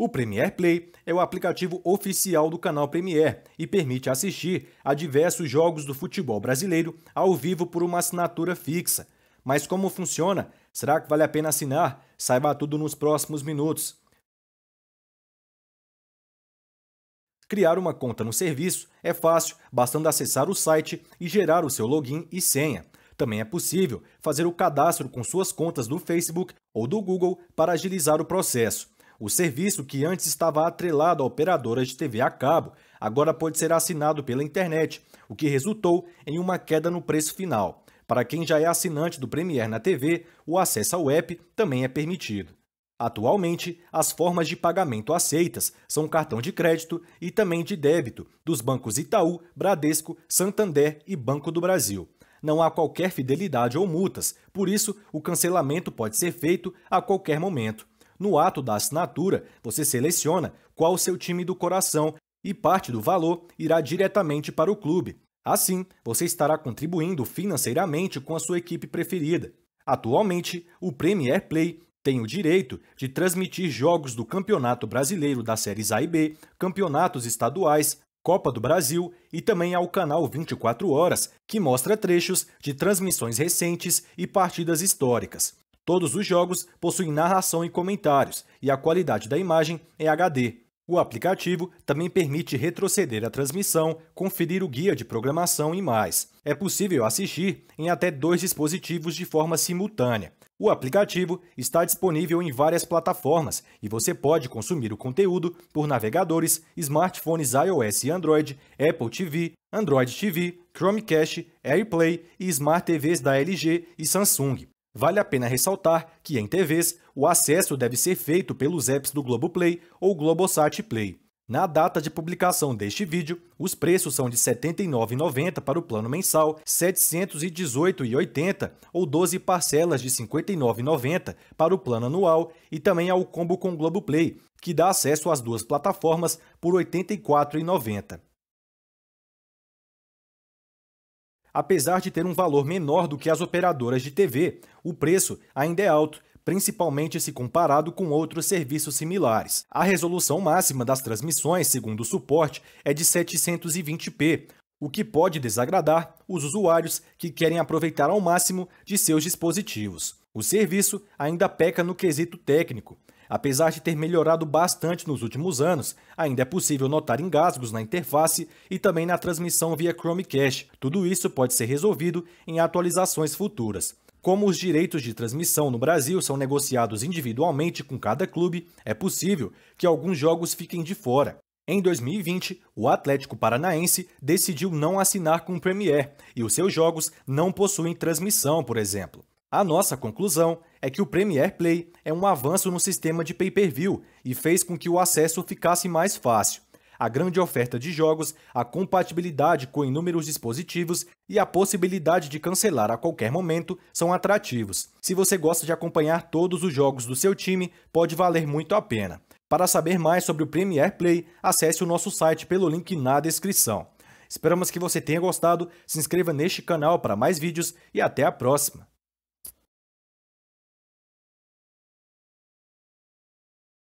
O Premiere Play é o aplicativo oficial do canal Premiere e permite assistir a diversos jogos do futebol brasileiro ao vivo por uma assinatura fixa. Mas como funciona? Será que vale a pena assinar? Saiba tudo nos próximos minutos. Criar uma conta no serviço é fácil, bastando acessar o site e gerar o seu login e senha. Também é possível fazer o cadastro com suas contas do Facebook ou do Google para agilizar o processo. O serviço, que antes estava atrelado a operadoras de TV a cabo, agora pode ser assinado pela internet, o que resultou em uma queda no preço final. Para quem já é assinante do Premiere na TV, o acesso ao app também é permitido. Atualmente, as formas de pagamento aceitas são cartão de crédito e também de débito dos bancos Itaú, Bradesco, Santander e Banco do Brasil. Não há qualquer fidelidade ou multas, por isso, o cancelamento pode ser feito a qualquer momento. No ato da assinatura, você seleciona qual o seu time do coração e parte do valor irá diretamente para o clube. Assim, você estará contribuindo financeiramente com a sua equipe preferida. Atualmente, o Premier Play tem o direito de transmitir jogos do Campeonato Brasileiro das séries A e B, campeonatos estaduais, Copa do Brasil e também ao canal 24 Horas, que mostra trechos de transmissões recentes e partidas históricas. Todos os jogos possuem narração e comentários, e a qualidade da imagem é HD. O aplicativo também permite retroceder a transmissão, conferir o guia de programação e mais. É possível assistir em até dois dispositivos de forma simultânea. O aplicativo está disponível em várias plataformas e você pode consumir o conteúdo por navegadores, smartphones iOS e Android, Apple TV, Android TV, Chromecast, AirPlay e Smart TVs da LG e Samsung. Vale a pena ressaltar que em TVs o acesso deve ser feito pelos apps do Globoplay ou Globosat Play. Na data de publicação deste vídeo, os preços são de R$ 79,90 para o plano mensal, R$ 718,80 ou 12 parcelas de R$ 59,90 para o plano anual e também ao combo com Globoplay, que dá acesso às duas plataformas por R$ 84,90. Apesar de ter um valor menor do que as operadoras de TV, o preço ainda é alto, principalmente se comparado com outros serviços similares. A resolução máxima das transmissões, segundo o suporte, é de 720p, o que pode desagradar os usuários que querem aproveitar ao máximo de seus dispositivos. O serviço ainda peca no quesito técnico. Apesar de ter melhorado bastante nos últimos anos, ainda é possível notar engasgos na interface e também na transmissão via Chrome Cache. Tudo isso pode ser resolvido em atualizações futuras. Como os direitos de transmissão no Brasil são negociados individualmente com cada clube, é possível que alguns jogos fiquem de fora. Em 2020, o Atlético Paranaense decidiu não assinar com o Premier e os seus jogos não possuem transmissão, por exemplo. A nossa conclusão é que o Premier Play é um avanço no sistema de pay-per-view e fez com que o acesso ficasse mais fácil. A grande oferta de jogos, a compatibilidade com inúmeros dispositivos e a possibilidade de cancelar a qualquer momento são atrativos. Se você gosta de acompanhar todos os jogos do seu time, pode valer muito a pena. Para saber mais sobre o Premier Play, acesse o nosso site pelo link na descrição. Esperamos que você tenha gostado, se inscreva neste canal para mais vídeos e até a próxima!